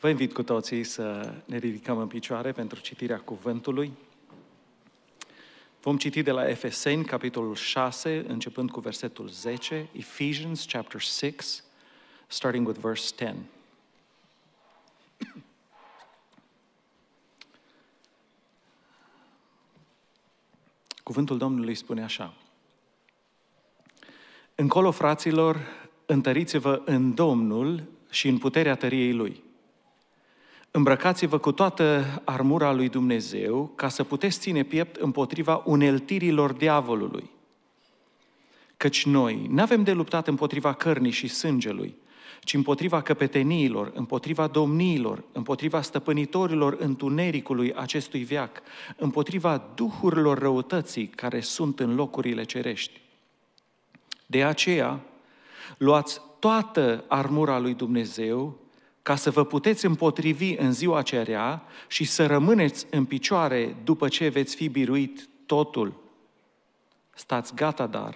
Vă invit cu toții să ne ridicăm în picioare pentru citirea cuvântului. Vom citi de la Efeseni, capitolul 6, începând cu versetul 10, Ephesians, chapter 6, starting with verse 10. Cuvântul Domnului spune așa. Încolo, fraților, întăriți-vă în Domnul și în puterea tăriei Lui – Îmbrăcați-vă cu toată armura lui Dumnezeu ca să puteți ține piept împotriva uneltirilor diavolului. Căci noi nu avem de luptat împotriva cărnii și sângelui, ci împotriva căpeteniilor, împotriva domniilor, împotriva stăpânitorilor întunericului acestui veac, împotriva duhurilor răutății care sunt în locurile cerești. De aceea, luați toată armura lui Dumnezeu ca să vă puteți împotrivi în ziua cerea și să rămâneți în picioare după ce veți fi biruit totul. Stați gata, dar,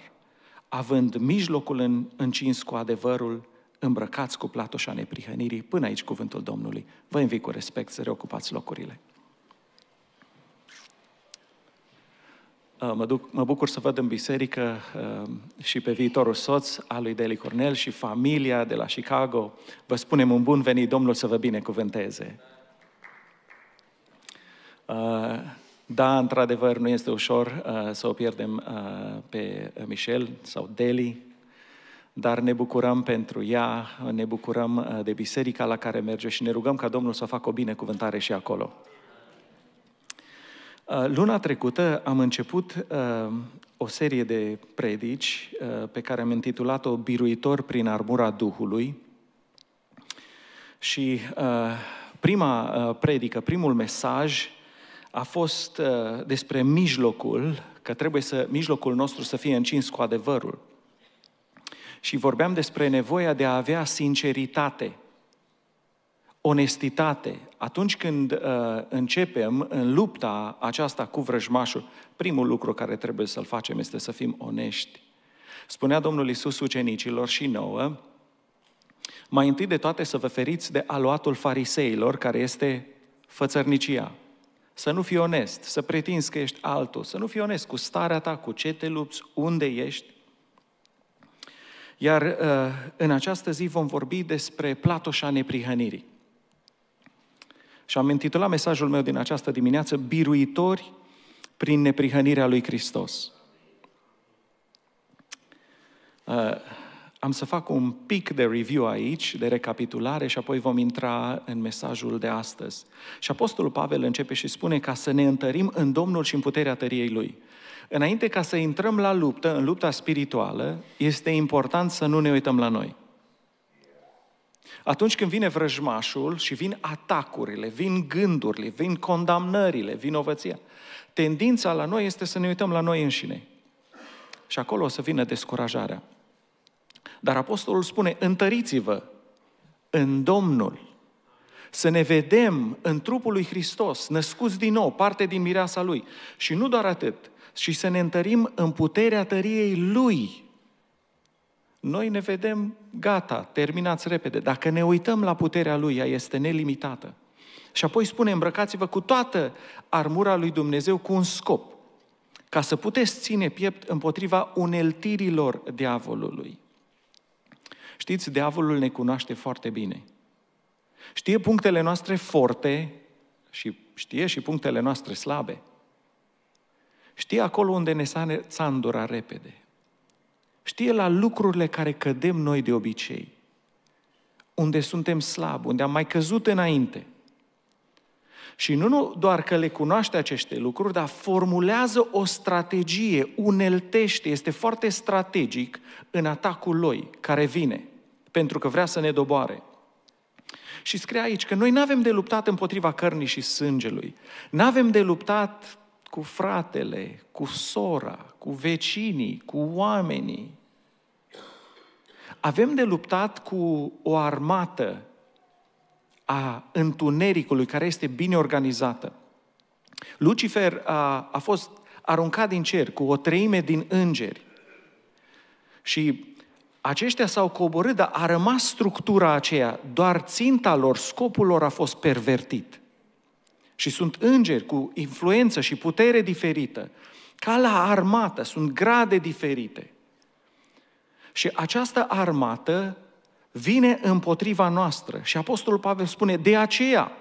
având mijlocul în, încins cu adevărul, îmbrăcați cu platoșa neprihănirii. Până aici cuvântul Domnului. Vă invit cu respect să reocupați locurile. Uh, mă, duc, mă bucur să văd în biserică uh, și pe viitorul soț al lui Deli Cornel și familia de la Chicago. Vă spunem un bun venit, Domnul să vă binecuvânteze. Uh, da, într-adevăr, nu este ușor să o pierdem pe Michel sau Deli, dar ne bucurăm pentru ea, ne bucurăm de biserica la care merge și ne rugăm ca Domnul să facă o binecuvântare și acolo. Uh, luna trecută am început uh, o serie de predici uh, pe care am intitulat-o Biruitor prin armura Duhului și prima predică, primul mesaj a fost despre mijlocul, că trebuie să mijlocul nostru să fie încins cu adevărul. Și vorbeam despre nevoia de a avea sinceritate, onestitate, atunci când uh, începem în lupta aceasta cu vrăjmașul, primul lucru care trebuie să-l facem este să fim onești. Spunea Domnul Isus ucenicilor și nouă, mai întâi de toate să vă feriți de aluatul fariseilor, care este fățărnicia. Să nu fii onest, să pretinzi că ești altul, să nu fii onest cu starea ta, cu ce te lupți, unde ești. Iar uh, în această zi vom vorbi despre platoșa neprihănirii. Și am intitulat mesajul meu din această dimineață Biruitori prin neprihănirea lui Hristos. Uh, am să fac un pic de review aici, de recapitulare și apoi vom intra în mesajul de astăzi. Și Apostolul Pavel începe și spune ca să ne întărim în Domnul și în puterea tăriei Lui. Înainte ca să intrăm la luptă, în lupta spirituală, este important să nu ne uităm la noi. Atunci când vine vrăjmașul și vin atacurile, vin gândurile, vin condamnările, vin ovăția, tendința la noi este să ne uităm la noi înșine. Și acolo o să vină descurajarea. Dar apostolul spune, întăriți-vă în Domnul. Să ne vedem în trupul lui Hristos, născuți din nou, parte din mireasa Lui. Și nu doar atât, și să ne întărim în puterea tăriei Lui noi ne vedem gata, terminați repede. Dacă ne uităm la puterea Lui, ea este nelimitată. Și apoi spune, îmbrăcați-vă cu toată armura lui Dumnezeu cu un scop, ca să puteți ține piept împotriva uneltirilor diavolului. Știți, diavolul ne cunoaște foarte bine. Știe punctele noastre forte și știe și punctele noastre slabe. Știe acolo unde ne s-a, repede. Știe la lucrurile care cădem noi de obicei, unde suntem slabi, unde am mai căzut înainte. Și nu doar că le cunoaște aceste lucruri, dar formulează o strategie, uneltește, este foarte strategic în atacul lui care vine, pentru că vrea să ne doboare. Și scrie aici că noi nu avem de luptat împotriva cărnii și sângelui. Nu avem de luptat cu fratele, cu sora, cu vecinii, cu oamenii. Avem de luptat cu o armată a întunericului care este bine organizată. Lucifer a, a fost aruncat din cer cu o treime din îngeri. Și aceștia s-au coborât, dar a rămas structura aceea, doar ținta lor, scopul lor a fost pervertit și sunt îngeri cu influență și putere diferită, ca la armată, sunt grade diferite. Și această armată vine împotriva noastră. Și Apostolul Pavel spune, de aceea,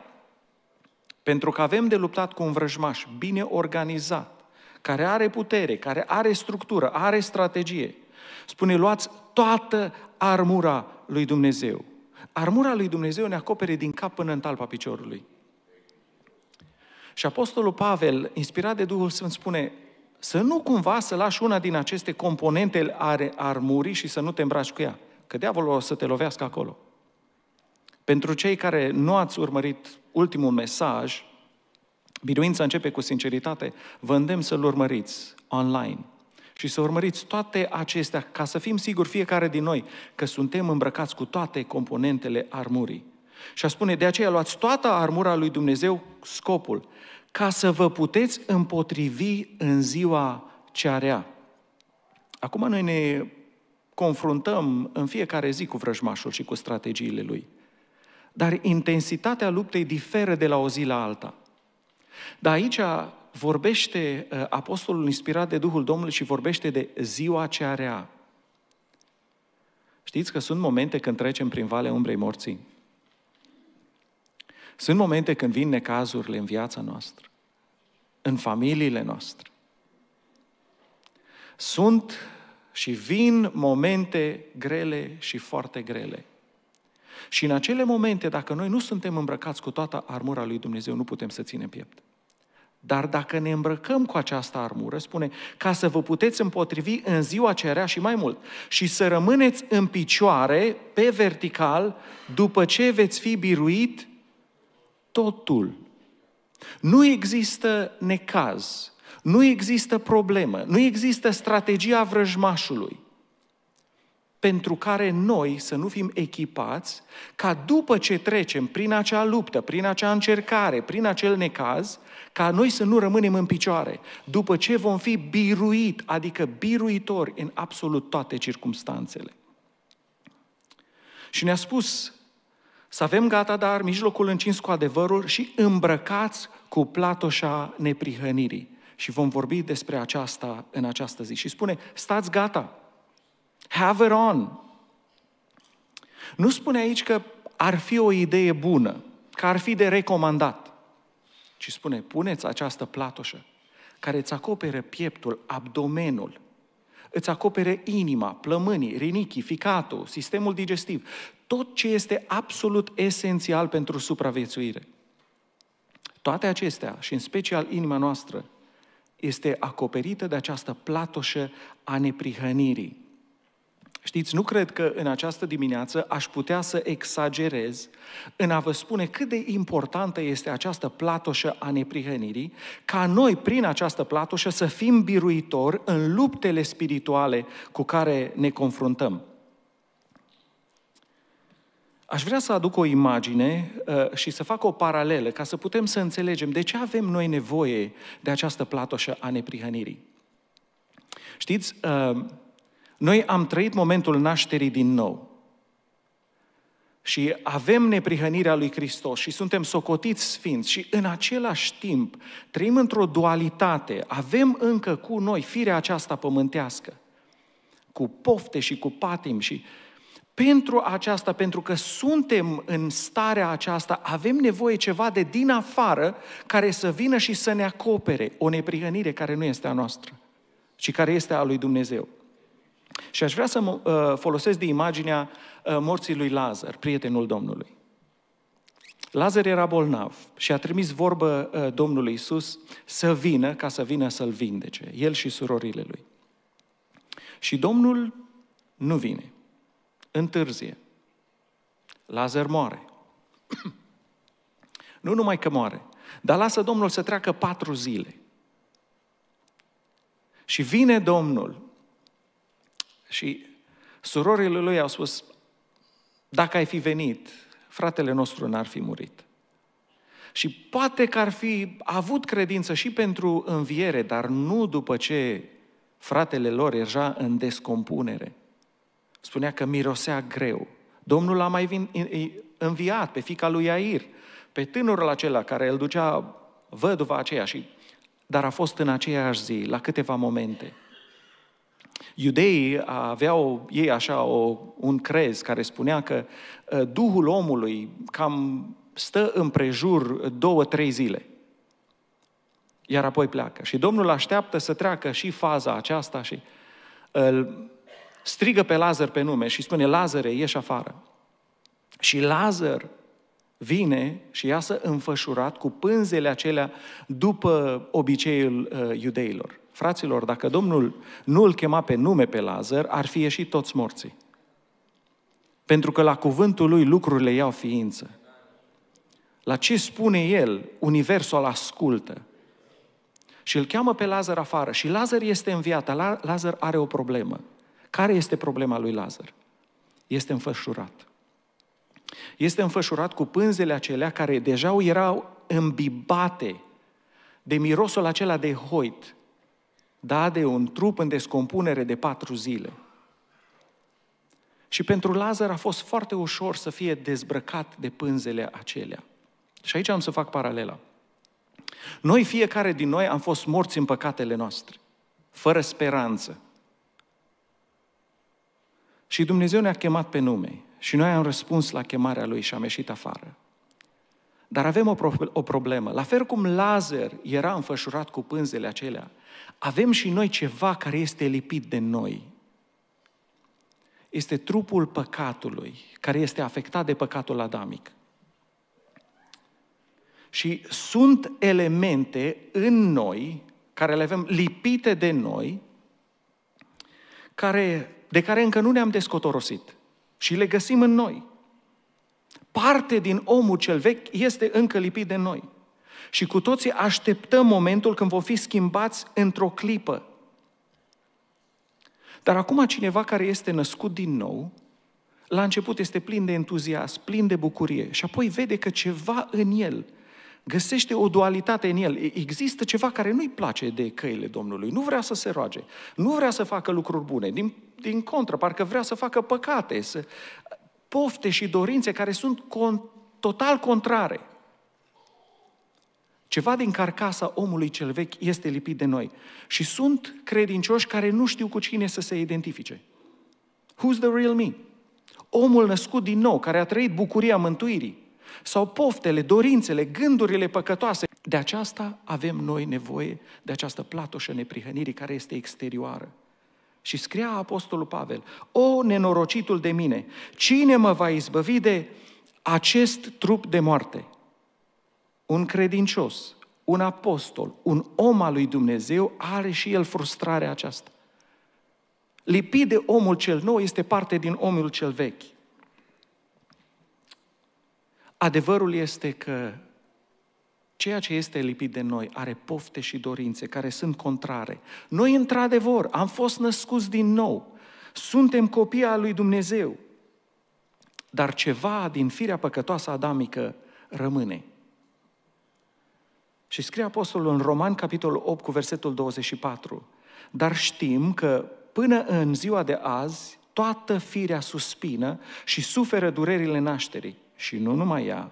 pentru că avem de luptat cu un vrăjmaș bine organizat, care are putere, care are structură, are strategie, spune, luați toată armura lui Dumnezeu. Armura lui Dumnezeu ne acopere din cap până în talpa piciorului. Și Apostolul Pavel, inspirat de Duhul Sfânt, spune să nu cumva să lași una din aceste componente ale armurii și să nu te îmbraci cu ea, că diavolul o să te lovească acolo. Pentru cei care nu ați urmărit ultimul mesaj, biruința începe cu sinceritate, vă îndemn să-l urmăriți online și să urmăriți toate acestea ca să fim siguri fiecare din noi că suntem îmbrăcați cu toate componentele armurii. Și a spune, de aceea luați toată armura lui Dumnezeu, scopul, ca să vă puteți împotrivi în ziua ce rea. Acum noi ne confruntăm în fiecare zi cu vrăjmașul și cu strategiile lui. Dar intensitatea luptei diferă de la o zi la alta. Dar aici vorbește ă, apostolul inspirat de Duhul Domnului și vorbește de ziua ce rea. Știți că sunt momente când trecem prin valea umbrei morții sunt momente când vin necazurile în viața noastră, în familiile noastre. Sunt și vin momente grele și foarte grele. Și în acele momente, dacă noi nu suntem îmbrăcați cu toată armura lui Dumnezeu, nu putem să ținem piept. Dar dacă ne îmbrăcăm cu această armură, spune, ca să vă puteți împotrivi în ziua cerea și mai mult, și să rămâneți în picioare, pe vertical, după ce veți fi biruit totul. Nu există necaz, nu există problemă, nu există strategia vrăjmașului pentru care noi să nu fim echipați ca după ce trecem prin acea luptă, prin acea încercare, prin acel necaz, ca noi să nu rămânem în picioare, după ce vom fi biruit, adică biruitori în absolut toate circumstanțele. Și ne-a spus să avem gata, dar mijlocul încins cu adevărul și îmbrăcați cu platoșa neprihănirii. Și vom vorbi despre aceasta în această zi. Și spune, stați gata, have it on. Nu spune aici că ar fi o idee bună, că ar fi de recomandat, ci spune, puneți această platoșă care îți acopere pieptul, abdomenul, îți acopere inima, plămânii, rinichii, ficatul, sistemul digestiv, tot ce este absolut esențial pentru supraviețuire. Toate acestea, și în special inima noastră, este acoperită de această platoșă a neprihănirii. Știți, nu cred că în această dimineață aș putea să exagerez în a vă spune cât de importantă este această platoșă a neprihănirii, ca noi, prin această platoșă, să fim biruitori în luptele spirituale cu care ne confruntăm. Aș vrea să aduc o imagine uh, și să fac o paralelă ca să putem să înțelegem de ce avem noi nevoie de această platoșă a neprihănirii. Știți, uh, noi am trăit momentul nașterii din nou. Și avem neprihănirea lui Hristos și suntem socotiți sfinți și în același timp trăim într-o dualitate, avem încă cu noi firea aceasta pământească, cu pofte și cu patim și pentru aceasta, pentru că suntem în starea aceasta, avem nevoie ceva de din afară care să vină și să ne acopere o neprihănire care nu este a noastră, ci care este a lui Dumnezeu. Și aș vrea să mă, uh, folosesc de imaginea uh, morții lui Lazar, prietenul Domnului. Lazar era bolnav și a trimis vorbă uh, Domnului Isus să vină ca să vină să-l vindece, el și surorile lui. Și Domnul nu vine, întârzie. Lazar moare. nu numai că moare, dar lasă Domnul să treacă patru zile. Și vine Domnul și surorile lui au spus, dacă ai fi venit, fratele nostru n-ar fi murit. Și poate că ar fi avut credință și pentru înviere, dar nu după ce fratele lor era în descompunere. Spunea că mirosea greu. Domnul a mai înviat pe fica lui Iair, pe tânărul acela care îl ducea văduva aceea, și, dar a fost în aceeași zi, la câteva momente. Iudeii aveau ei așa o, un crez care spunea că Duhul omului cam stă în prejur două, trei zile. Iar apoi pleacă. Și Domnul așteaptă să treacă și faza aceasta și îl strigă pe Lazar pe nume și spune, Lazare, ieși afară. Și Lazar vine și iasă înfășurat cu pânzele acelea după obiceiul uh, iudeilor. Fraților, dacă Domnul nu îl chema pe nume pe Lazar, ar fi ieșit toți morții. Pentru că la cuvântul lui lucrurile iau ființă. La ce spune el, universul ascultă. Și îl cheamă pe Lazar afară. Și Lazar este în viață. La- Lazar are o problemă. Care este problema lui Lazar? Este înfășurat. Este înfășurat cu pânzele acelea care deja erau îmbibate de mirosul acela de hoit, da, de un trup în descompunere de patru zile. Și pentru Lazar a fost foarte ușor să fie dezbrăcat de pânzele acelea. Și aici am să fac paralela. Noi, fiecare din noi, am fost morți în păcatele noastre, fără speranță. Și Dumnezeu ne-a chemat pe nume. Și noi am răspuns la chemarea lui și am ieșit afară. Dar avem o, pro- o problemă. La fel cum Lazar era înfășurat cu pânzele acelea, avem și noi ceva care este lipit de noi. Este trupul păcatului, care este afectat de păcatul adamic. Și sunt elemente în noi, care le avem lipite de noi, care, de care încă nu ne-am descotorosit și le găsim în noi. Parte din omul cel vechi este încă lipit de noi. Și cu toții așteptăm momentul când vom fi schimbați într-o clipă. Dar acum cineva care este născut din nou, la început este plin de entuziasm, plin de bucurie și apoi vede că ceva în el găsește o dualitate în el. Există ceva care nu-i place de căile Domnului, nu vrea să se roage, nu vrea să facă lucruri bune. Din din contră, parcă vrea să facă păcate, să... pofte și dorințe care sunt con... total contrare. Ceva din carcasa omului cel vechi este lipit de noi. Și sunt credincioși care nu știu cu cine să se identifice. Who's the real me? Omul născut din nou, care a trăit bucuria mântuirii. Sau poftele, dorințele, gândurile păcătoase. De aceasta avem noi nevoie, de această platoșă neprihănirii care este exterioară. Și scria Apostolul Pavel, O nenorocitul de mine, cine mă va izbăvi de acest trup de moarte? Un credincios, un apostol, un om al lui Dumnezeu are și el frustrarea aceasta. Lipit de omul cel nou este parte din omul cel vechi. Adevărul este că Ceea ce este lipit de noi are pofte și dorințe care sunt contrare. Noi, într-adevăr, am fost născuți din nou. Suntem copii al lui Dumnezeu. Dar ceva din firea păcătoasă adamică rămâne. Și scrie Apostolul în Roman, capitolul 8, cu versetul 24. Dar știm că până în ziua de azi, toată firea suspină și suferă durerile nașterii. Și nu numai ea,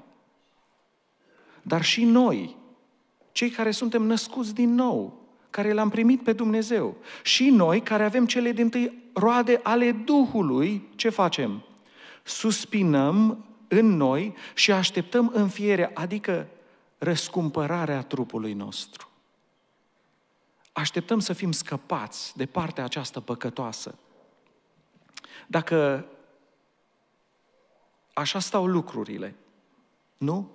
dar și noi, cei care suntem născuți din nou, care l-am primit pe Dumnezeu, și noi care avem cele din tâi roade ale Duhului, ce facem? Suspinăm în noi și așteptăm înfierea, adică răscumpărarea trupului nostru. Așteptăm să fim scăpați de partea aceasta păcătoasă. Dacă așa stau lucrurile, nu?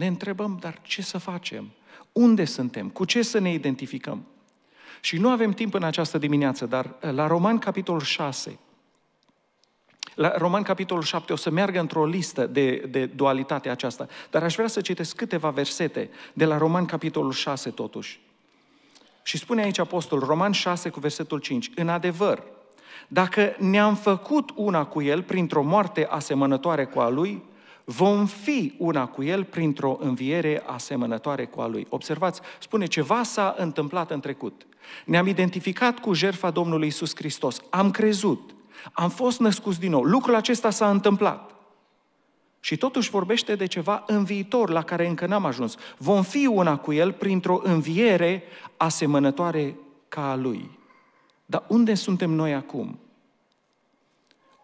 Ne întrebăm, dar ce să facem? Unde suntem? Cu ce să ne identificăm? Și nu avem timp în această dimineață, dar eh, la Roman, capitolul 6, la Roman, capitolul 7, o să meargă într-o listă de, de dualitatea aceasta. Dar aș vrea să citesc câteva versete de la Roman, capitolul 6, totuși. Și spune aici apostol, Roman 6 cu versetul 5, în adevăr, dacă ne-am făcut una cu el printr-o moarte asemănătoare cu a lui, vom fi una cu El printr-o înviere asemănătoare cu a Lui. Observați, spune ceva s-a întâmplat în trecut. Ne-am identificat cu jertfa Domnului Isus Hristos. Am crezut. Am fost născuți din nou. Lucrul acesta s-a întâmplat. Și totuși vorbește de ceva în viitor la care încă n-am ajuns. Vom fi una cu El printr-o înviere asemănătoare ca a Lui. Dar unde suntem noi acum?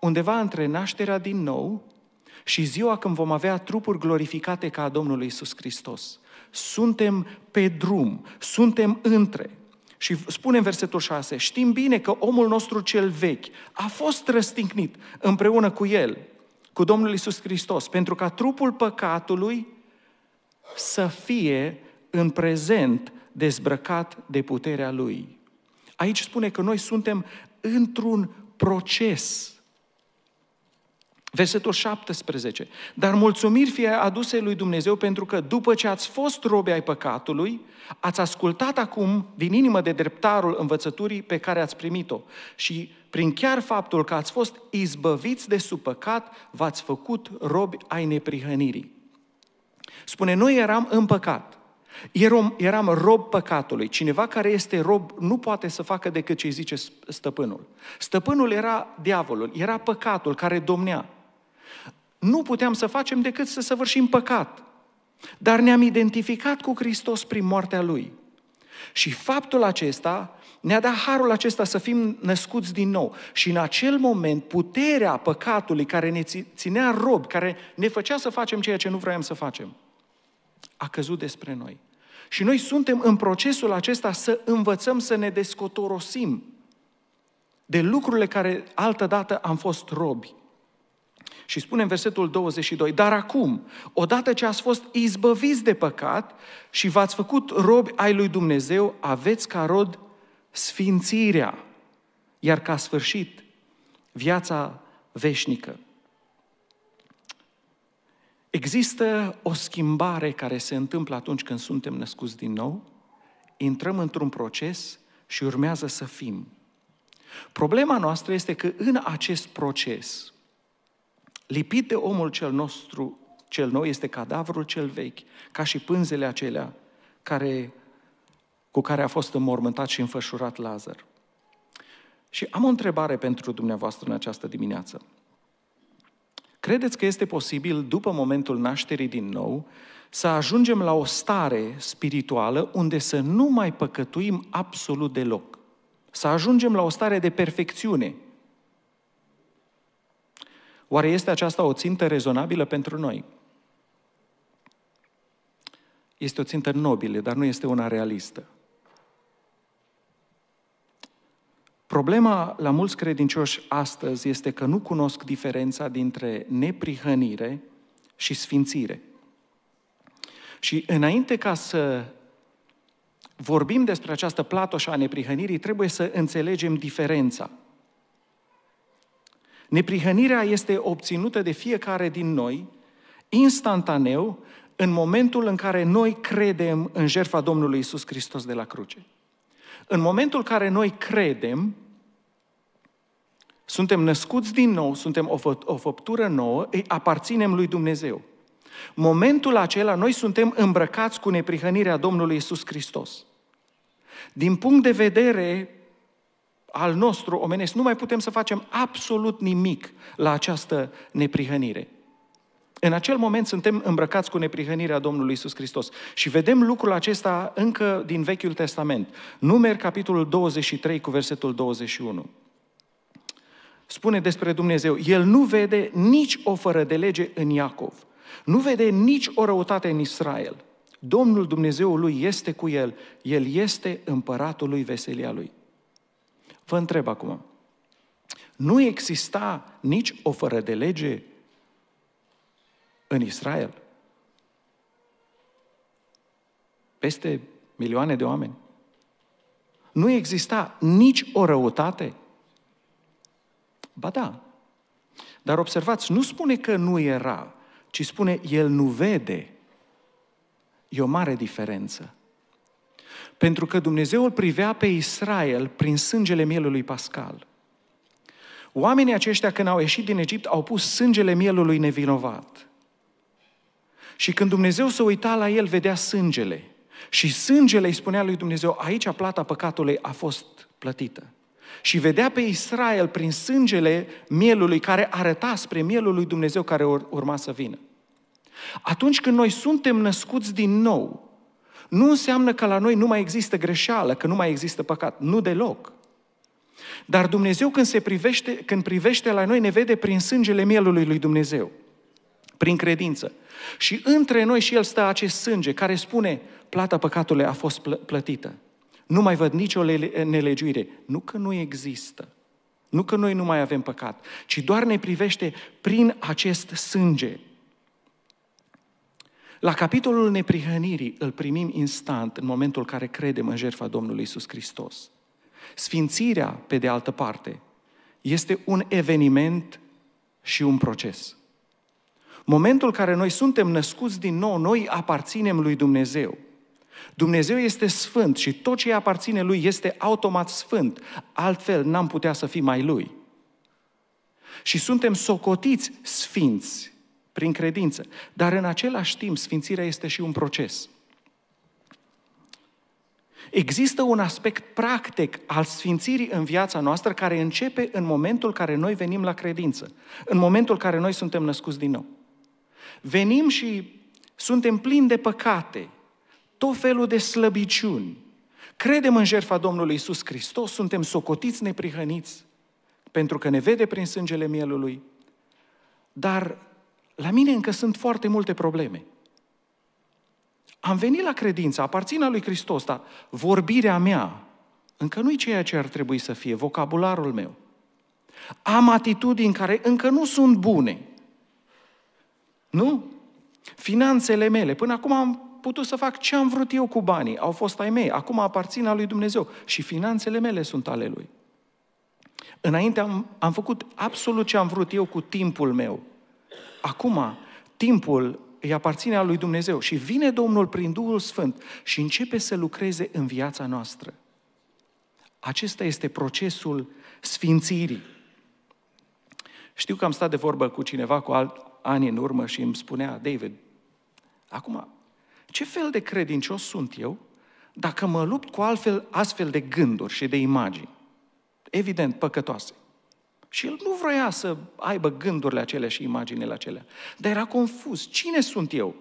Undeva între nașterea din nou și ziua când vom avea trupuri glorificate ca a Domnului Isus Hristos. Suntem pe drum, suntem între. Și spune în versetul 6, știm bine că omul nostru cel vechi a fost răstignit împreună cu el, cu Domnul Isus Hristos, pentru ca trupul păcatului să fie în prezent dezbrăcat de puterea lui. Aici spune că noi suntem într-un proces Versetul 17. Dar mulțumiri fie aduse lui Dumnezeu pentru că după ce ați fost robe ai păcatului, ați ascultat acum din inimă de dreptarul învățăturii pe care ați primit-o și prin chiar faptul că ați fost izbăviți de sub păcat, v-ați făcut robi ai neprihănirii. Spune, noi eram în păcat. Eram, eram rob păcatului. Cineva care este rob nu poate să facă decât ce zice stăpânul. Stăpânul era diavolul, era păcatul care domnea nu puteam să facem decât să săvârșim păcat. Dar ne-am identificat cu Hristos prin moartea Lui. Și faptul acesta ne-a dat harul acesta să fim născuți din nou. Și în acel moment, puterea păcatului care ne ținea rob, care ne făcea să facem ceea ce nu vroiam să facem, a căzut despre noi. Și noi suntem în procesul acesta să învățăm să ne descotorosim de lucrurile care altădată am fost robi. Și spune în versetul 22, dar acum, odată ce ați fost izbăviți de păcat și v-ați făcut robi ai lui Dumnezeu, aveți ca rod sfințirea, iar ca sfârșit viața veșnică. Există o schimbare care se întâmplă atunci când suntem născuți din nou, intrăm într-un proces și urmează să fim. Problema noastră este că în acest proces Lipit de omul cel nostru, cel nou, este cadavrul cel vechi, ca și pânzele acelea care, cu care a fost înmormântat și înfășurat Lazar. Și am o întrebare pentru dumneavoastră în această dimineață. Credeți că este posibil, după momentul nașterii din nou, să ajungem la o stare spirituală unde să nu mai păcătuim absolut deloc? Să ajungem la o stare de perfecțiune – Oare este aceasta o țintă rezonabilă pentru noi? Este o țintă nobilă, dar nu este una realistă. Problema la mulți credincioși astăzi este că nu cunosc diferența dintre neprihănire și sfințire. Și înainte ca să vorbim despre această platoșă a neprihănirii, trebuie să înțelegem diferența. Neprihănirea este obținută de fiecare din noi, instantaneu, în momentul în care noi credem în jertfa Domnului Isus Hristos de la cruce. În momentul în care noi credem, suntem născuți din nou, suntem o, fă, o făptură nouă, îi aparținem lui Dumnezeu. Momentul acela noi suntem îmbrăcați cu neprihănirea Domnului Isus Hristos. Din punct de vedere al nostru omenesc, nu mai putem să facem absolut nimic la această neprihănire. În acel moment suntem îmbrăcați cu neprihănirea Domnului Iisus Hristos. Și vedem lucrul acesta încă din Vechiul Testament. Numeri capitolul 23 cu versetul 21. Spune despre Dumnezeu, El nu vede nici o fără de lege în Iacov, nu vede nici o răutate în Israel. Domnul dumnezeu lui este cu el, el este împăratul lui, veselia lui. Vă întreb acum, nu exista nici o fără de lege în Israel? Peste milioane de oameni. Nu exista nici o răutate? Ba da. Dar observați, nu spune că nu era, ci spune el nu vede. E o mare diferență. Pentru că Dumnezeu îl privea pe Israel prin sângele mielului pascal. Oamenii aceștia, când au ieșit din Egipt, au pus sângele mielului nevinovat. Și când Dumnezeu se uita la el, vedea sângele. Și sângele îi spunea lui Dumnezeu, aici plata păcatului a fost plătită. Și vedea pe Israel prin sângele mielului care arăta spre mielul lui Dumnezeu care urma să vină. Atunci când noi suntem născuți din nou, nu înseamnă că la noi nu mai există greșeală, că nu mai există păcat. Nu deloc. Dar Dumnezeu când, se privește, când privește la noi ne vede prin sângele mielului lui Dumnezeu, prin credință. Și între noi și El stă acest sânge care spune, plata păcatului a fost plătită. Nu mai văd nicio nelegiuire. Nu că nu există. Nu că noi nu mai avem păcat, ci doar ne privește prin acest sânge. La capitolul neprihănirii îl primim instant în momentul în care credem în jertfa Domnului Isus Hristos. Sfințirea, pe de altă parte, este un eveniment și un proces. Momentul în care noi suntem născuți din nou, noi aparținem lui Dumnezeu. Dumnezeu este sfânt și tot ce îi aparține lui este automat sfânt. Altfel n-am putea să fim mai lui. Și suntem socotiți sfinți prin credință. Dar în același timp, sfințirea este și un proces. Există un aspect practic al sfințirii în viața noastră care începe în momentul în care noi venim la credință, în momentul în care noi suntem născuți din nou. Venim și suntem plini de păcate, tot felul de slăbiciuni. Credem în jertfa Domnului Isus Hristos, suntem socotiți neprihăniți, pentru că ne vede prin sângele mielului, dar la mine încă sunt foarte multe probleme. Am venit la credință, aparțin lui Hristos, dar vorbirea mea încă nu-i ceea ce ar trebui să fie, vocabularul meu. Am atitudini care încă nu sunt bune. Nu? Finanțele mele, până acum am putut să fac ce am vrut eu cu banii, au fost ai mei, acum aparțin lui Dumnezeu și finanțele mele sunt ale lui. Înainte am, am făcut absolut ce am vrut eu cu timpul meu, Acum, timpul îi aparține al lui Dumnezeu și vine Domnul prin Duhul Sfânt și începe să lucreze în viața noastră. Acesta este procesul sfințirii. Știu că am stat de vorbă cu cineva cu alt, ani în urmă și îmi spunea, David, acum, ce fel de credincios sunt eu dacă mă lupt cu altfel, astfel de gânduri și de imagini? Evident, păcătoase. Și el nu vroia să aibă gândurile acelea și imaginile acelea. Dar era confuz. Cine sunt eu?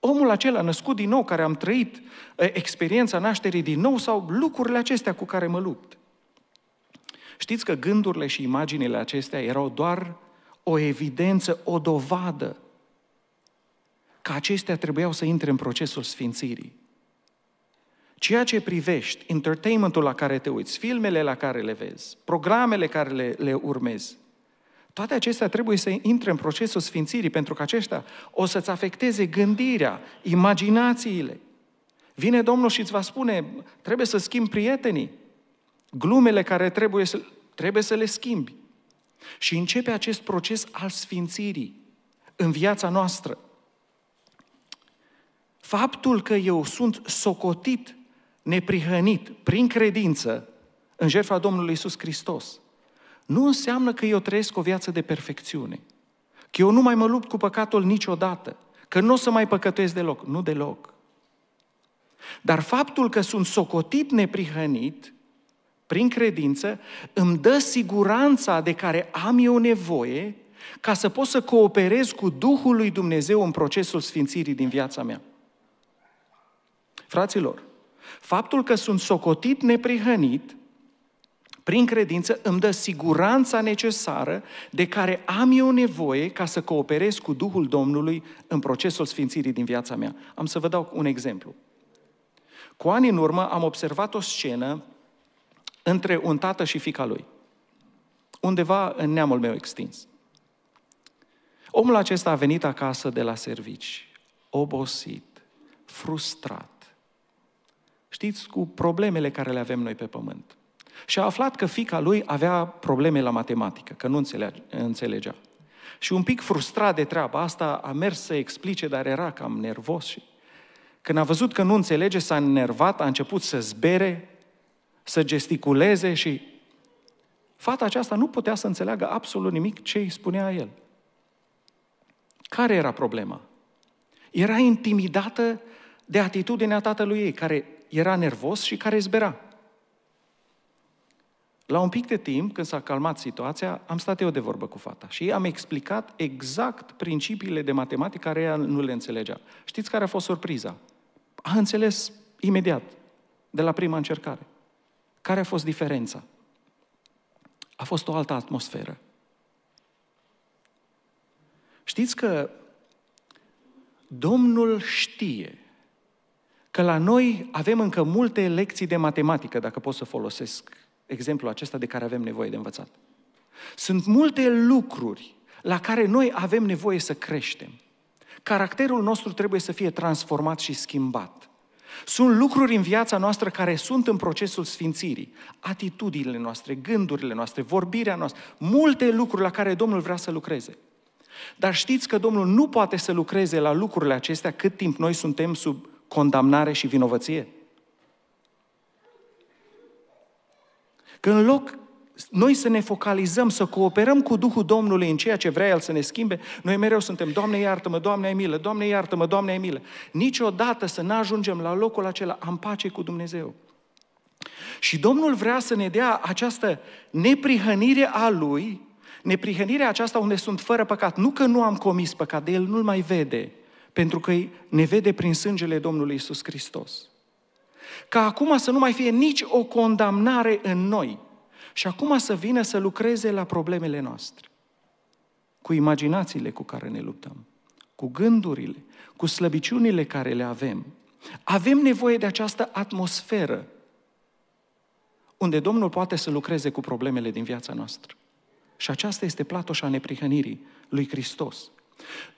Omul acela născut din nou, care am trăit experiența nașterii din nou sau lucrurile acestea cu care mă lupt? Știți că gândurile și imaginile acestea erau doar o evidență, o dovadă că acestea trebuiau să intre în procesul sfințirii ceea ce privești, entertainmentul la care te uiți, filmele la care le vezi, programele care le, le urmezi, toate acestea trebuie să intre în procesul sfințirii, pentru că aceștia o să-ți afecteze gândirea, imaginațiile. Vine Domnul și îți va spune, trebuie să schimbi prietenii, glumele care trebuie să, trebuie să le schimbi. Și începe acest proces al sfințirii în viața noastră. Faptul că eu sunt socotit neprihănit prin credință în jertfa Domnului Isus Hristos, nu înseamnă că eu trăiesc o viață de perfecțiune, că eu nu mai mă lupt cu păcatul niciodată, că nu o să mai păcătuiesc deloc. Nu deloc. Dar faptul că sunt socotit neprihănit, prin credință, îmi dă siguranța de care am eu nevoie ca să pot să cooperez cu Duhul lui Dumnezeu în procesul sfințirii din viața mea. Fraților, Faptul că sunt socotit neprihănit prin credință îmi dă siguranța necesară de care am eu nevoie ca să cooperez cu Duhul Domnului în procesul sfințirii din viața mea. Am să vă dau un exemplu. Cu ani în urmă am observat o scenă între un tată și fica lui, undeva în neamul meu extins. Omul acesta a venit acasă de la servici, obosit, frustrat, știți, cu problemele care le avem noi pe pământ. Și a aflat că fica lui avea probleme la matematică, că nu înțelegea. Și un pic frustrat de treaba asta, a mers să explice, dar era cam nervos. Și când a văzut că nu înțelege, s-a enervat, a început să zbere, să gesticuleze și fata aceasta nu putea să înțeleagă absolut nimic ce îi spunea el. Care era problema? Era intimidată de atitudinea tatălui ei, care era nervos și care zbera. La un pic de timp, când s-a calmat situația, am stat eu de vorbă cu fata și am explicat exact principiile de matematică care ea nu le înțelegea. Știți care a fost surpriza? A înțeles imediat, de la prima încercare. Care a fost diferența? A fost o altă atmosferă. Știți că Domnul știe că la noi avem încă multe lecții de matematică, dacă pot să folosesc exemplul acesta de care avem nevoie de învățat. Sunt multe lucruri la care noi avem nevoie să creștem. Caracterul nostru trebuie să fie transformat și schimbat. Sunt lucruri în viața noastră care sunt în procesul sfințirii. Atitudinile noastre, gândurile noastre, vorbirea noastră, multe lucruri la care Domnul vrea să lucreze. Dar știți că Domnul nu poate să lucreze la lucrurile acestea cât timp noi suntem sub condamnare și vinovăție? Că în loc noi să ne focalizăm, să cooperăm cu Duhul Domnului în ceea ce vrea El să ne schimbe, noi mereu suntem, Doamne iartă-mă, Doamne ai milă, Doamne iartă-mă, Doamne ai milă. Niciodată să nu ajungem la locul acela, am pace cu Dumnezeu. Și Domnul vrea să ne dea această neprihănire a Lui, neprihănirea aceasta unde sunt fără păcat. Nu că nu am comis păcat, de El nu-L mai vede, pentru că ne vede prin sângele Domnului Isus Hristos. Ca acum să nu mai fie nici o condamnare în noi și acum să vină să lucreze la problemele noastre. Cu imaginațiile cu care ne luptăm, cu gândurile, cu slăbiciunile care le avem. Avem nevoie de această atmosferă unde Domnul poate să lucreze cu problemele din viața noastră. Și aceasta este platoșa neprihănirii lui Hristos,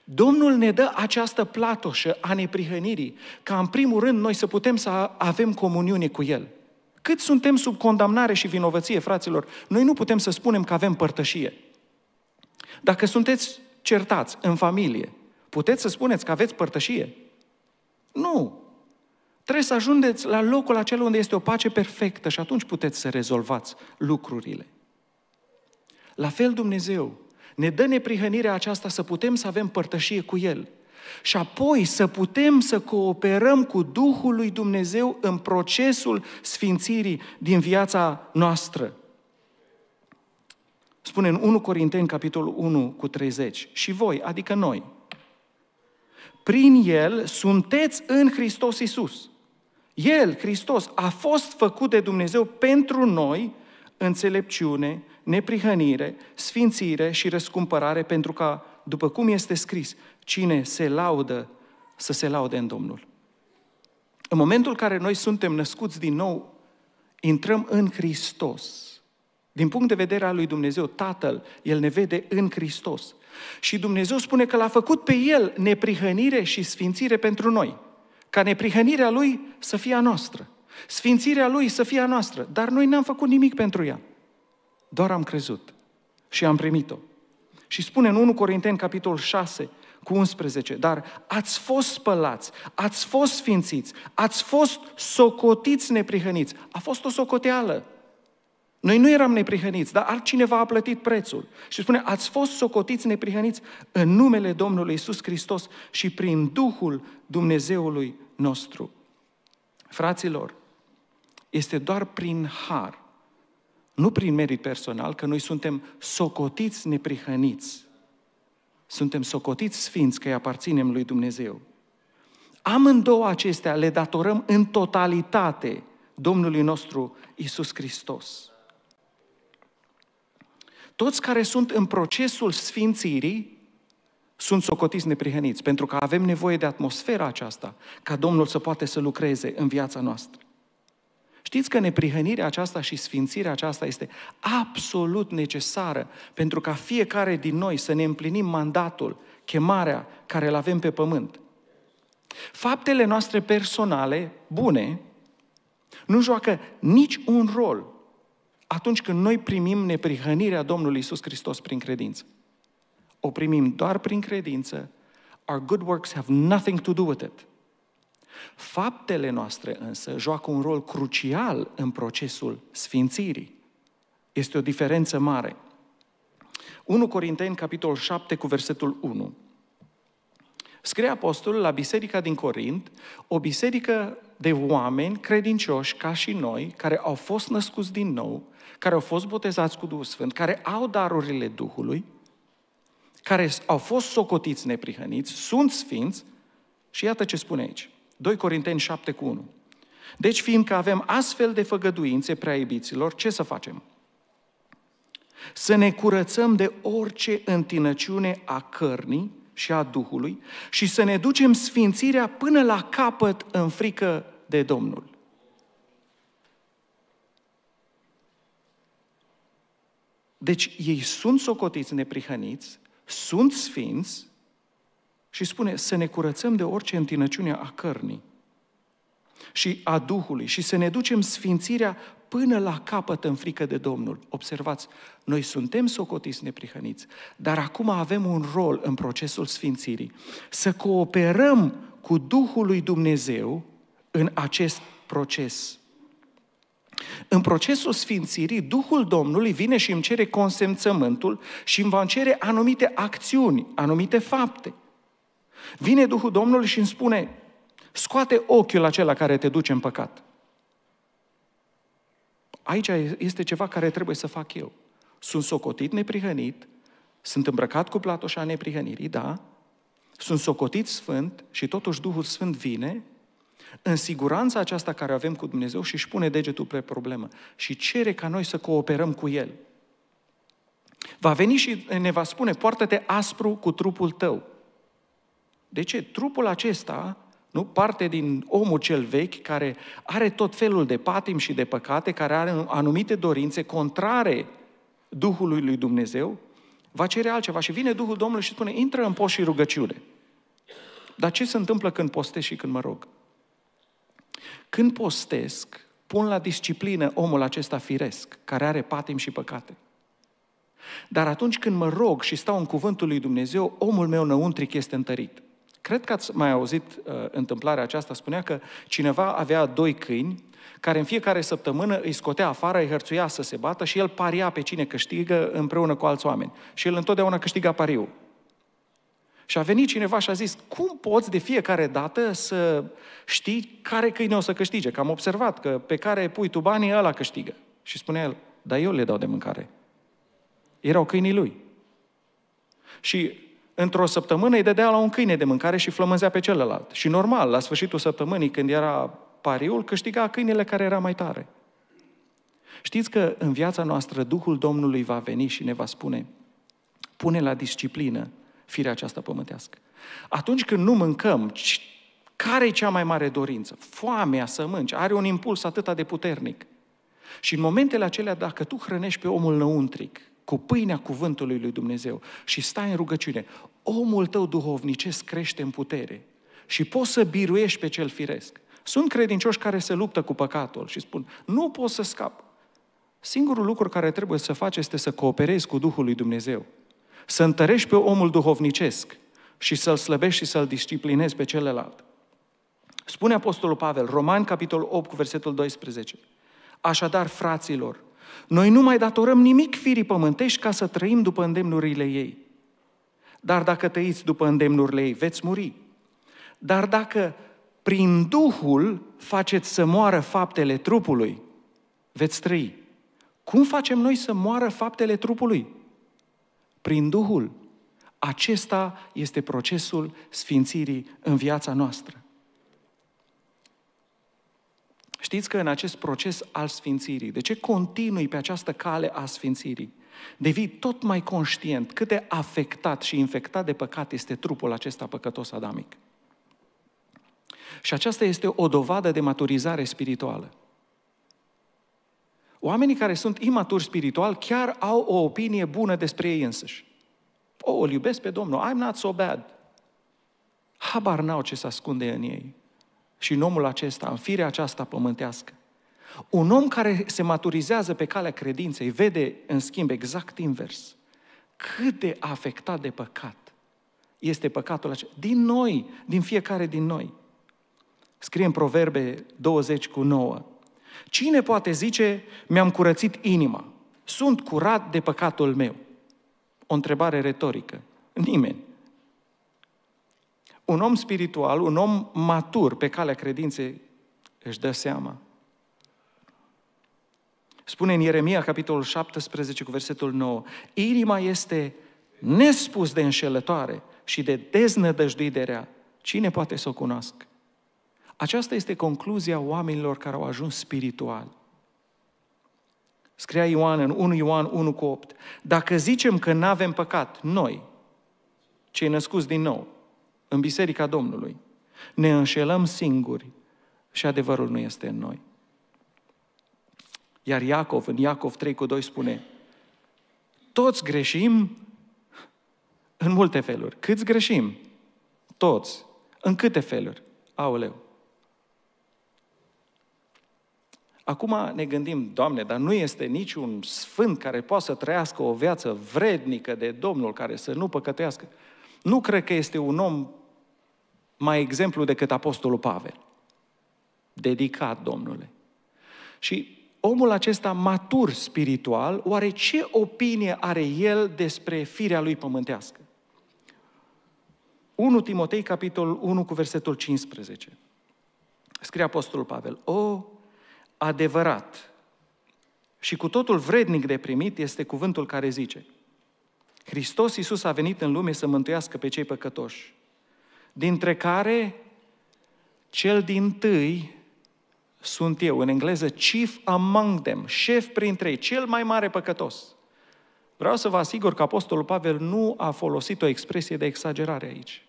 Domnul ne dă această platoșă a neprihănirii, ca în primul rând noi să putem să avem comuniune cu El. Cât suntem sub condamnare și vinovăție, fraților, noi nu putem să spunem că avem părtășie. Dacă sunteți certați în familie, puteți să spuneți că aveți părtășie? Nu! Trebuie să ajungeți la locul acela unde este o pace perfectă și atunci puteți să rezolvați lucrurile. La fel Dumnezeu ne dă neprihănirea aceasta să putem să avem părtășie cu El. Și apoi să putem să cooperăm cu Duhul lui Dumnezeu în procesul sfințirii din viața noastră. Spune în 1 Corinteni, capitolul 1, cu 30. Și voi, adică noi, prin El sunteți în Hristos Isus. El, Hristos, a fost făcut de Dumnezeu pentru noi înțelepciune, neprihănire, sfințire și răscumpărare, pentru ca, după cum este scris, cine se laudă, să se laude în Domnul. În momentul în care noi suntem născuți din nou, intrăm în Hristos. Din punct de vedere al lui Dumnezeu, Tatăl, El ne vede în Hristos. Și Dumnezeu spune că l-a făcut pe El neprihănire și sfințire pentru noi. Ca neprihănirea Lui să fie a noastră. Sfințirea Lui să fie a noastră. Dar noi n-am făcut nimic pentru ea. Doar am crezut și am primit-o. Și spune în 1 Corinteni, capitol 6, cu 11, dar ați fost spălați, ați fost sfințiți, ați fost socotiți neprihăniți. A fost o socoteală. Noi nu eram neprihăniți, dar altcineva a plătit prețul. Și spune, ați fost socotiți neprihăniți în numele Domnului Isus Hristos și prin Duhul Dumnezeului nostru. Fraților, este doar prin har nu prin merit personal, că noi suntem socotiți neprihăniți. Suntem socotiți sfinți că îi aparținem lui Dumnezeu. Amândouă acestea le datorăm în totalitate Domnului nostru Isus Hristos. Toți care sunt în procesul sfințirii sunt socotiți neprihăniți, pentru că avem nevoie de atmosfera aceasta ca Domnul să poată să lucreze în viața noastră. Știți că neprihănirea aceasta și sfințirea aceasta este absolut necesară pentru ca fiecare din noi să ne împlinim mandatul, chemarea care îl avem pe pământ. Faptele noastre personale, bune, nu joacă nici un rol atunci când noi primim neprihănirea Domnului Isus Hristos prin credință. O primim doar prin credință. Our good works have nothing to do with it. Faptele noastre însă joacă un rol crucial în procesul sfințirii. Este o diferență mare. 1 Corinteni, capitolul 7, cu versetul 1. Scrie apostolul la biserica din Corint, o biserică de oameni credincioși ca și noi, care au fost născuți din nou, care au fost botezați cu Duhul Sfânt, care au darurile Duhului, care au fost socotiți neprihăniți, sunt sfinți și iată ce spune aici. 2 Corinteni 7 cu 1. Deci, fiindcă avem astfel de făgăduințe prea iubiților, ce să facem? Să ne curățăm de orice întinăciune a cărnii și a Duhului și să ne ducem sfințirea până la capăt în frică de Domnul. Deci ei sunt socotiți neprihăniți, sunt sfinți, și spune să ne curățăm de orice întinăciune a cărnii și a Duhului și să ne ducem sfințirea până la capăt în frică de Domnul. Observați, noi suntem socotiți neprihăniți, dar acum avem un rol în procesul sfințirii. Să cooperăm cu Duhul lui Dumnezeu în acest proces. În procesul sfințirii, Duhul Domnului vine și îmi cere consemțământul și îmi va cere anumite acțiuni, anumite fapte – Vine Duhul Domnului și îmi spune, scoate ochiul acela care te duce în păcat. Aici este ceva care trebuie să fac eu. Sunt socotit neprihănit, sunt îmbrăcat cu platoșa neprihănirii, da, sunt socotit sfânt și totuși Duhul Sfânt vine în siguranța aceasta care avem cu Dumnezeu și își pune degetul pe problemă și cere ca noi să cooperăm cu El. Va veni și ne va spune, poartă-te aspru cu trupul tău. De ce? Trupul acesta, nu parte din omul cel vechi care are tot felul de patim și de păcate, care are anumite dorințe contrare Duhului lui Dumnezeu, va cere altceva și vine Duhul Domnului și spune, intră în post și rugăciune. Dar ce se întâmplă când postez și când mă rog? Când postesc, pun la disciplină omul acesta firesc, care are patim și păcate. Dar atunci când mă rog și stau în cuvântul lui Dumnezeu, omul meu năuntric este întărit. Cred că ați mai auzit uh, întâmplarea aceasta, spunea că cineva avea doi câini care în fiecare săptămână îi scotea afară, îi hărțuia să se bată și el paria pe cine câștigă împreună cu alți oameni. Și el întotdeauna câștiga pariu. Și a venit cineva și a zis, cum poți de fiecare dată să știi care câine o să câștige? Că am observat că pe care pui tu banii, ăla câștigă. Și spunea el, dar eu le dau de mâncare. Erau câinii lui. Și într-o săptămână îi dădea la un câine de mâncare și flămânzea pe celălalt. Și normal, la sfârșitul săptămânii, când era pariul, câștiga câinele care era mai tare. Știți că în viața noastră Duhul Domnului va veni și ne va spune, pune la disciplină firea aceasta pământească. Atunci când nu mâncăm, care e cea mai mare dorință? Foamea să mânci. Are un impuls atât de puternic. Și în momentele acelea, dacă tu hrănești pe omul năuntric, cu pâinea cuvântului lui Dumnezeu și stai în rugăciune, omul tău duhovnicesc crește în putere și poți să biruiești pe cel firesc. Sunt credincioși care se luptă cu păcatul și spun, nu pot să scap. Singurul lucru care trebuie să faci este să cooperezi cu Duhul lui Dumnezeu. Să întărești pe omul duhovnicesc și să-l slăbești și să-l disciplinezi pe celălalt. Spune Apostolul Pavel, Roman, capitolul 8, cu versetul 12. Așadar, fraților, noi nu mai datorăm nimic firii pământești ca să trăim după îndemnurile ei. Dar dacă trăiți după îndemnurile ei, veți muri. Dar dacă prin Duhul faceți să moară faptele trupului, veți trăi. Cum facem noi să moară faptele trupului? Prin Duhul. Acesta este procesul sfințirii în viața noastră. Știți că în acest proces al sfințirii, de ce continui pe această cale a sfințirii? Devii tot mai conștient cât de afectat și infectat de păcat este trupul acesta păcătos adamic. Și aceasta este o dovadă de maturizare spirituală. Oamenii care sunt imaturi spiritual chiar au o opinie bună despre ei însăși. O, oh, îl iubesc pe Domnul, I'm not so bad. Habar n-au ce se ascunde în ei și în omul acesta, în firea aceasta pământească. Un om care se maturizează pe calea credinței vede, în schimb, exact invers. Cât de afectat de păcat este păcatul acesta. Din noi, din fiecare din noi. Scrie în Proverbe 20 cu 9. Cine poate zice, mi-am curățit inima, sunt curat de păcatul meu? O întrebare retorică. Nimeni. Un om spiritual, un om matur pe calea credinței își dă seama. Spune în Ieremia, capitolul 17, cu versetul 9, inima este nespus de înșelătoare și de deznădăjduiderea. Cine poate să o cunoască? Aceasta este concluzia oamenilor care au ajuns spiritual. Scria Ioan în 1 Ioan 1 cu 8. Dacă zicem că nu avem păcat, noi, cei născuți din nou, în Biserica Domnului. Ne înșelăm singuri și adevărul nu este în noi. Iar Iacov, în Iacov 3 cu 2 spune, toți greșim în multe feluri. Câți greșim? Toți. În câte feluri? Aoleu. Acum ne gândim, Doamne, dar nu este niciun sfânt care poate să trăiască o viață vrednică de Domnul, care să nu păcătească. Nu cred că este un om mai exemplu decât Apostolul Pavel. Dedicat, Domnule. Și omul acesta matur spiritual, oare ce opinie are el despre firea lui pământească? 1 Timotei, capitolul 1, cu versetul 15. Scrie Apostolul Pavel, O, adevărat și cu totul vrednic de primit este cuvântul care zice, Hristos Iisus a venit în lume să mântuiască pe cei păcătoși dintre care cel din tâi sunt eu, în engleză chief among them, șef printre ei, cel mai mare păcătos. Vreau să vă asigur că Apostolul Pavel nu a folosit o expresie de exagerare aici.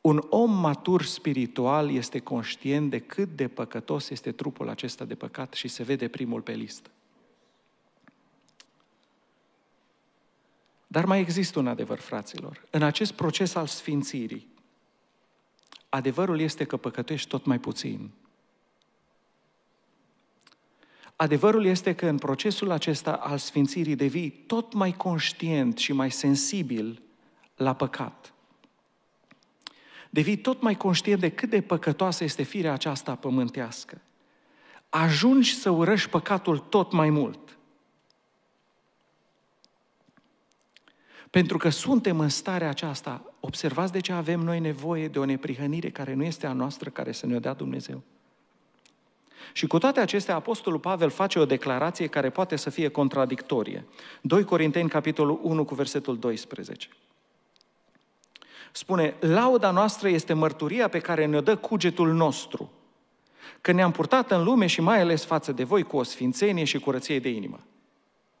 Un om matur spiritual este conștient de cât de păcătos este trupul acesta de păcat și se vede primul pe listă. Dar mai există un adevăr, fraților. În acest proces al sfințirii, adevărul este că păcătești tot mai puțin. Adevărul este că în procesul acesta al sfințirii devii tot mai conștient și mai sensibil la păcat. Devii tot mai conștient de cât de păcătoasă este firea aceasta pământească. Ajungi să urăști păcatul tot mai mult. Pentru că suntem în starea aceasta, observați de ce avem noi nevoie de o neprihănire care nu este a noastră, care să ne-o dea Dumnezeu. Și cu toate acestea, Apostolul Pavel face o declarație care poate să fie contradictorie. 2 Corinteni, capitolul 1, cu versetul 12. Spune, lauda noastră este mărturia pe care ne-o dă cugetul nostru, că ne-am purtat în lume și mai ales față de voi cu o sfințenie și curăție de inimă.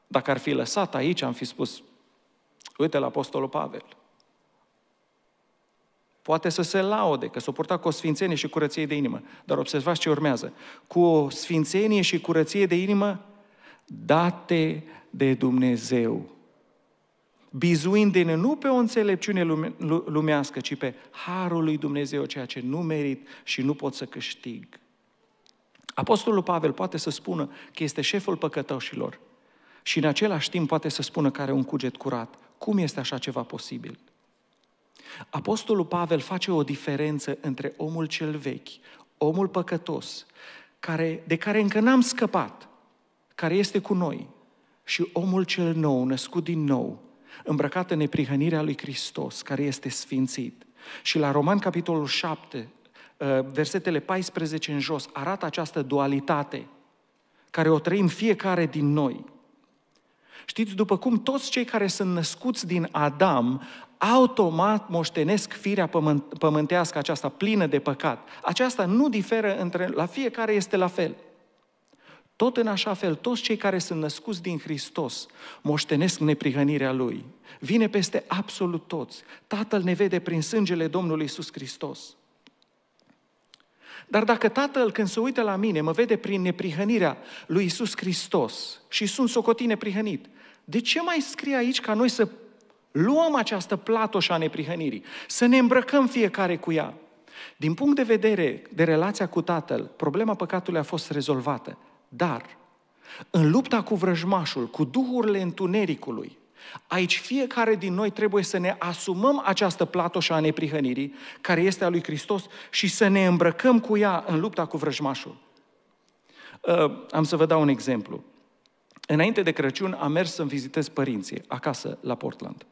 Dacă ar fi lăsat aici, am fi spus, Uite la Apostolul Pavel. Poate să se laude că s-o purta cu o sfințenie și curăție de inimă. Dar observați ce urmează. Cu o sfințenie și curăție de inimă date de Dumnezeu. Bizuindu-ne nu pe o înțelepciune lumească, ci pe harul lui Dumnezeu, ceea ce nu merit și nu pot să câștig. Apostolul Pavel poate să spună că este șeful păcătoșilor și în același timp poate să spună că are un cuget curat cum este așa ceva posibil? Apostolul Pavel face o diferență între omul cel vechi, omul păcătos, care, de care încă n-am scăpat, care este cu noi, și omul cel nou, născut din nou, îmbrăcat în neprihănirea lui Hristos, care este sfințit. Și la Roman, capitolul 7, ă, versetele 14 în jos, arată această dualitate care o trăim fiecare din noi – Știți, după cum toți cei care sunt născuți din Adam automat moștenesc firea pământ, pământească aceasta plină de păcat. Aceasta nu diferă între... La fiecare este la fel. Tot în așa fel, toți cei care sunt născuți din Hristos moștenesc neprihănirea Lui. Vine peste absolut toți. Tatăl ne vede prin sângele Domnului Iisus Hristos. Dar dacă tatăl când se uită la mine, mă vede prin neprihănirea lui Isus Hristos și sunt socotit neprihănit, de ce mai scrie aici ca noi să luăm această platoșă a neprihănirii, să ne îmbrăcăm fiecare cu ea? Din punct de vedere de relația cu tatăl, problema păcatului a fost rezolvată, dar în lupta cu vrăjmașul, cu duhurile întunericului, Aici fiecare din noi trebuie să ne asumăm această platoșă a neprihănirii, care este a lui Hristos, și să ne îmbrăcăm cu ea în lupta cu vrăjmașul. Uh, am să vă dau un exemplu. Înainte de Crăciun am mers să-mi vizitez părinții acasă la Portland.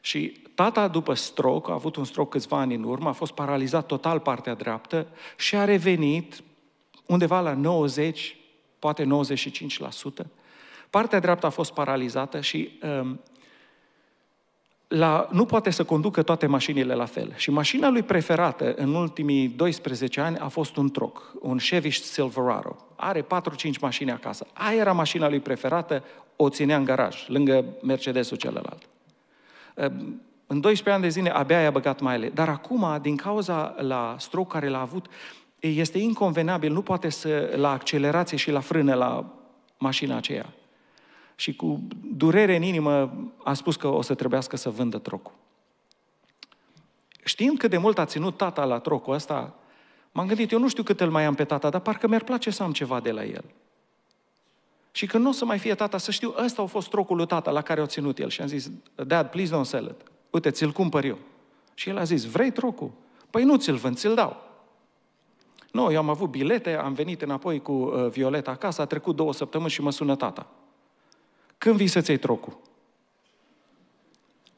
Și tata, după stroc, a avut un stroc câțiva ani în urmă, a fost paralizat total partea dreaptă și a revenit undeva la 90, poate 95%. Partea dreaptă a fost paralizată și um, la, nu poate să conducă toate mașinile la fel. Și mașina lui preferată în ultimii 12 ani a fost un troc, un Chevy Silverado. Are 4-5 mașini acasă. Aia era mașina lui preferată, o ținea în garaj, lângă Mercedesul celălalt. Um, în 12 ani de zile abia i-a băgat ele. Dar acum, din cauza la stroc care l-a avut, este inconvenabil, nu poate să la accelerație și la frână la mașina aceea și cu durere în inimă a spus că o să trebuiască să vândă trocul. Știind cât de mult a ținut tata la trocul ăsta, m-am gândit, eu nu știu cât îl mai am pe tata, dar parcă mi-ar place să am ceva de la el. Și că nu o să mai fie tata, să știu, ăsta a fost trocul lui tata la care o ținut el. Și am zis, dad, please don't sell it. Uite, ți-l cumpăr eu. Și el a zis, vrei trocul? Păi nu ți-l vând, ți-l dau. Nu, eu am avut bilete, am venit înapoi cu uh, Violeta acasă, a trecut două săptămâni și mă sună tata. Când vii să-ți iei trocul?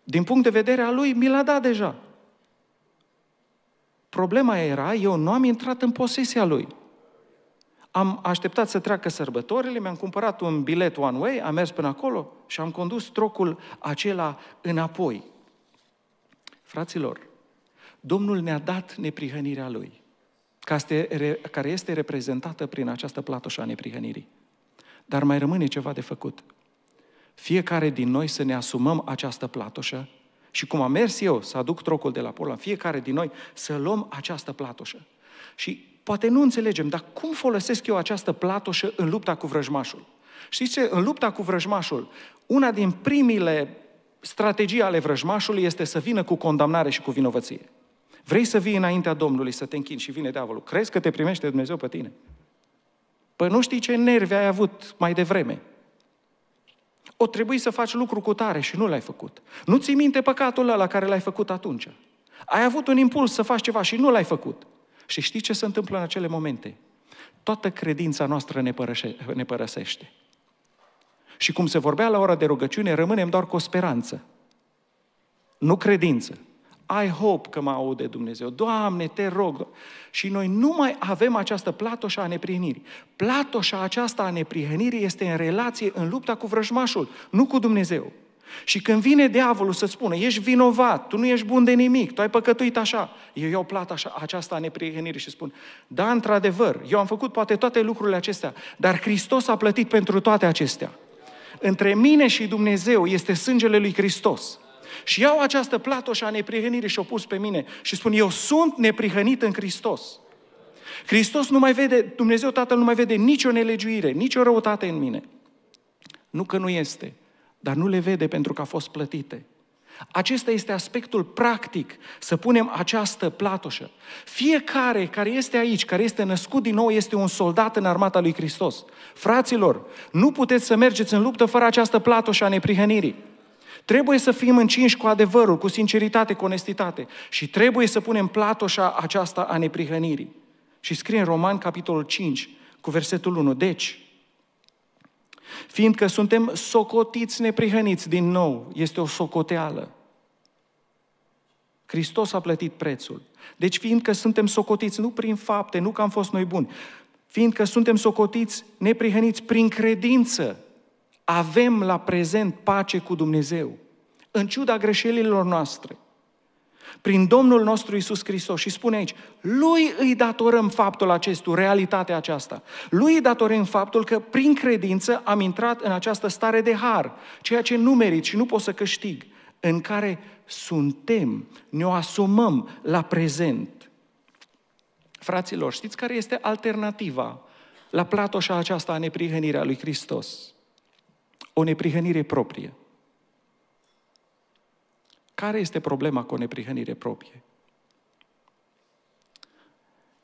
Din punct de vedere al lui, mi l-a dat deja. Problema era, eu nu am intrat în posesia lui. Am așteptat să treacă sărbătorile, mi-am cumpărat un bilet one way, am mers până acolo și am condus trocul acela înapoi. Fraților, Domnul ne-a dat neprihănirea Lui, care este reprezentată prin această platoșa neprihănirii. Dar mai rămâne ceva de făcut fiecare din noi să ne asumăm această platoșă și cum am mers eu să aduc trocul de la Polan, fiecare din noi să luăm această platoșă. Și poate nu înțelegem, dar cum folosesc eu această platoșă în lupta cu vrăjmașul? Știți ce? În lupta cu vrăjmașul, una din primile strategii ale vrăjmașului este să vină cu condamnare și cu vinovăție. Vrei să vii înaintea Domnului să te închini și vine diavolul. Crezi că te primește Dumnezeu pe tine? Păi nu știi ce nervi ai avut mai devreme. O trebuie să faci lucru cu tare și nu l-ai făcut. Nu ți minte păcatul ăla care l-ai făcut atunci. Ai avut un impuls să faci ceva și nu l-ai făcut. Și știi ce se întâmplă în acele momente? Toată credința noastră ne, părășe, ne părăsește. Și cum se vorbea la ora de rugăciune, rămânem doar cu o speranță. Nu credință. I hope că mă aude Dumnezeu. Doamne, te rog. Și noi nu mai avem această platoșă a neprihănirii. Platoșa aceasta a neprihănirii este în relație, în lupta cu vrăjmașul, nu cu Dumnezeu. Și când vine diavolul să spună, ești vinovat, tu nu ești bun de nimic, tu ai păcătuit așa, eu iau plata așa, aceasta a neprihănirii și spun, da, într-adevăr, eu am făcut poate toate lucrurile acestea, dar Hristos a plătit pentru toate acestea. Între mine și Dumnezeu este sângele lui Hristos. Și iau această platoșă a neprihănirii și o pus pe mine și spun, eu sunt neprihănit în Hristos. Hristos nu mai vede, Dumnezeu Tatăl nu mai vede nicio nelegiuire, nicio răutate în mine. Nu că nu este, dar nu le vede pentru că a fost plătite. Acesta este aspectul practic, să punem această platoșă. Fiecare care este aici, care este născut din nou, este un soldat în armata lui Hristos. Fraților, nu puteți să mergeți în luptă fără această platoșă a neprihănirii. Trebuie să fim încinși cu adevărul, cu sinceritate, cu onestitate și trebuie să punem platoșa aceasta a neprihănirii. Și scrie în Roman, capitolul 5, cu versetul 1. Deci, fiindcă suntem socotiți neprihăniți din nou, este o socoteală. Hristos a plătit prețul. Deci, fiindcă suntem socotiți nu prin fapte, nu că am fost noi buni, fiindcă suntem socotiți neprihăniți prin credință, avem la prezent pace cu Dumnezeu, în ciuda greșelilor noastre, prin Domnul nostru Isus Hristos. Și spune aici, Lui îi datorăm faptul acestui, realitatea aceasta. Lui îi datorăm faptul că prin credință am intrat în această stare de har, ceea ce nu merit și nu pot să câștig, în care suntem, ne-o asumăm la prezent. Fraților, știți care este alternativa la platoșa aceasta a neprihănirea lui Hristos? O neprihănire proprie. Care este problema cu o neprihănire proprie?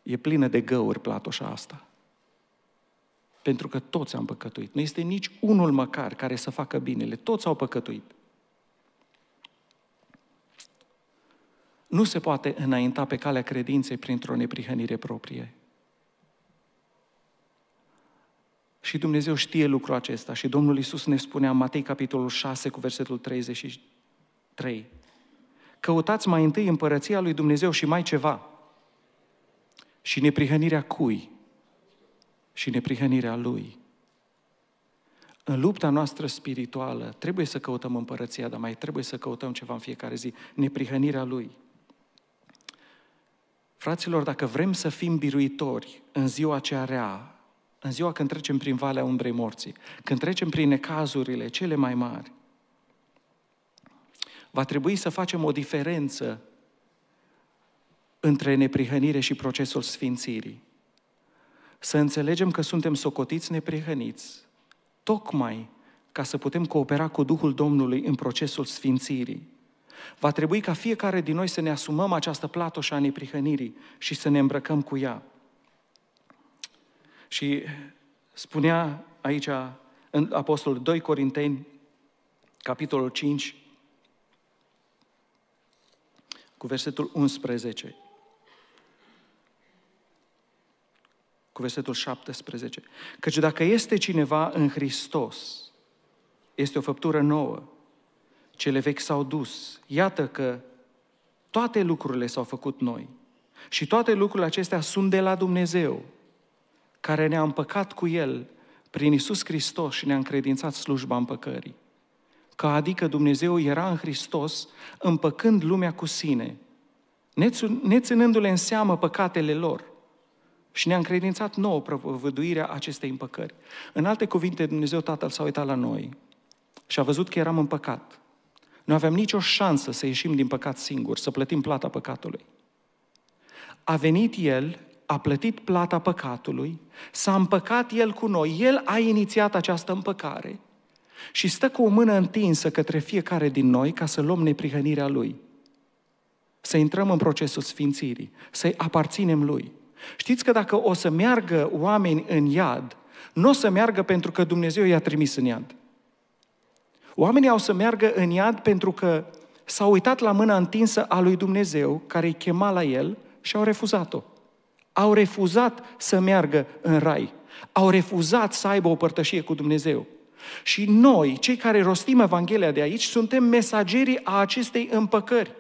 E plină de găuri platoșa asta. Pentru că toți am păcătuit. Nu este nici unul măcar care să facă binele. Toți au păcătuit. Nu se poate înainta pe calea credinței printr-o neprihănire proprie. Și Dumnezeu știe lucrul acesta și Domnul Isus ne spunea în Matei capitolul 6 cu versetul 33. Căutați mai întâi împărăția lui Dumnezeu și mai ceva. Și neprihănirea cui? Și neprihănirea lui. În lupta noastră spirituală trebuie să căutăm împărăția, dar mai trebuie să căutăm ceva în fiecare zi, neprihănirea lui. Fraților, dacă vrem să fim biruitori în ziua cea rea, în ziua când trecem prin Valea Umbrei Morții, când trecem prin necazurile cele mai mari, va trebui să facem o diferență între neprihănire și procesul sfințirii. Să înțelegem că suntem socotiți neprihăniți, tocmai ca să putem coopera cu Duhul Domnului în procesul sfințirii. Va trebui ca fiecare din noi să ne asumăm această platoșă a neprihănirii și să ne îmbrăcăm cu ea. Și spunea aici în Apostolul 2 Corinteni, capitolul 5, cu versetul 11. Cu versetul 17. Căci dacă este cineva în Hristos, este o făptură nouă. Cele vechi s-au dus. Iată că toate lucrurile s-au făcut noi. Și toate lucrurile acestea sunt de la Dumnezeu, care ne-a împăcat cu El prin Isus Hristos și ne-a încredințat slujba împăcării. Că adică Dumnezeu era în Hristos împăcând lumea cu sine, neținându-le în seamă păcatele lor și ne-a încredințat nouă prăvăduirea acestei împăcări. În alte cuvinte, Dumnezeu Tatăl s-a uitat la noi și a văzut că eram împăcat. Nu aveam nicio șansă să ieșim din păcat singur, să plătim plata păcatului. A venit El a plătit plata păcatului, s-a împăcat El cu noi, El a inițiat această împăcare și stă cu o mână întinsă către fiecare din noi ca să luăm neprihănirea Lui, să intrăm în procesul sfințirii, să-i aparținem Lui. Știți că dacă o să meargă oameni în iad, nu o să meargă pentru că Dumnezeu i-a trimis în iad. Oamenii au să meargă în iad pentru că s-au uitat la mâna întinsă a lui Dumnezeu, care îi chema la el, și au refuzat-o. Au refuzat să meargă în rai. Au refuzat să aibă o părtășie cu Dumnezeu. Și noi, cei care rostim Evanghelia de aici, suntem mesagerii a acestei împăcări.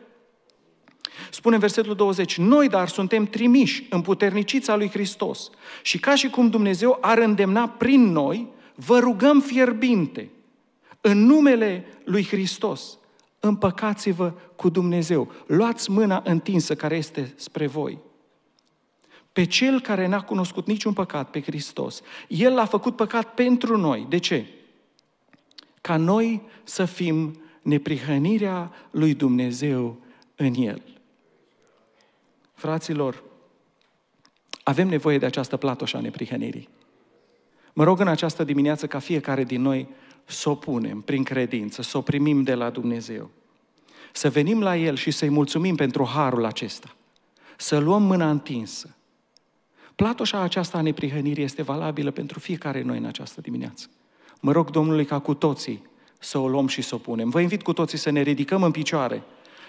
Spune versetul 20, noi dar suntem trimiși în puternicița lui Hristos și ca și cum Dumnezeu ar îndemna prin noi, vă rugăm fierbinte, în numele lui Hristos, împăcați-vă cu Dumnezeu, luați mâna întinsă care este spre voi pe cel care n-a cunoscut niciun păcat, pe Hristos. El l-a făcut păcat pentru noi. De ce? Ca noi să fim neprihănirea lui Dumnezeu în el. Fraților, avem nevoie de această platoșă a neprihănirii. Mă rog în această dimineață ca fiecare din noi să o punem prin credință, să o primim de la Dumnezeu. Să venim la El și să-i mulțumim pentru harul acesta. Să luăm mâna întinsă Platoșa aceasta a neprihănirii este valabilă pentru fiecare noi în această dimineață. Mă rog Domnului ca cu toții să o luăm și să o punem. Vă invit cu toții să ne ridicăm în picioare,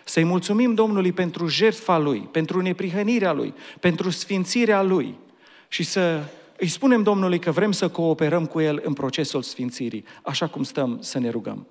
să-i mulțumim Domnului pentru jertfa Lui, pentru neprihănirea Lui, pentru sfințirea Lui și să îi spunem Domnului că vrem să cooperăm cu El în procesul sfințirii, așa cum stăm să ne rugăm.